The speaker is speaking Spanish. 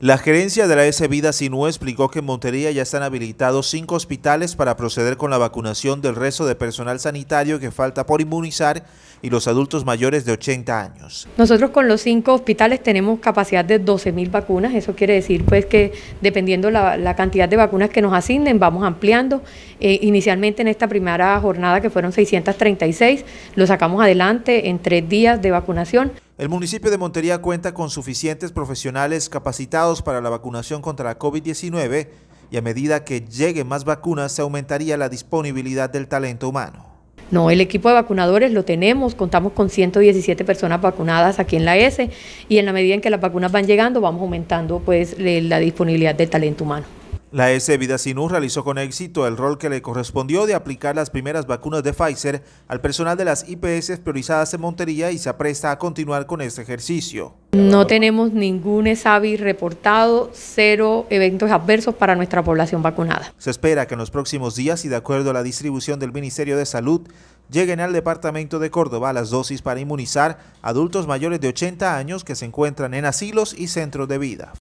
La gerencia de la S Vida Sinú explicó que en Montería ya están habilitados cinco hospitales para proceder con la vacunación del resto de personal sanitario que falta por inmunizar y los adultos mayores de 80 años. Nosotros con los cinco hospitales tenemos capacidad de 12.000 vacunas, eso quiere decir pues que dependiendo la, la, cantidad de vacunas que nos asignen vamos ampliando. Eh, inicialmente en esta primera jornada que fueron 636, lo sacamos adelante en tres días de vacunación. El municipio de Montería cuenta con suficientes profesionales capacitados para la vacunación contra la COVID-19 y a medida que lleguen más vacunas se aumentaría la disponibilidad del talento humano. No, el equipo de vacunadores lo tenemos, contamos con 117 personas vacunadas aquí en la S y en la medida en que las vacunas van llegando vamos aumentando pues la disponibilidad del talento humano. La S. Sinú realizó con éxito el rol que le correspondió de aplicar las primeras vacunas de Pfizer al personal de las IPS priorizadas en Montería y se apresta a continuar con este ejercicio. No tenemos ningún ESAVI reportado, cero eventos adversos para nuestra población vacunada. Se espera que en los próximos días y de acuerdo a la distribución del Ministerio de Salud, lleguen al departamento de Córdoba las dosis para inmunizar adultos mayores de 80 años que se encuentran en asilos y centros de vida.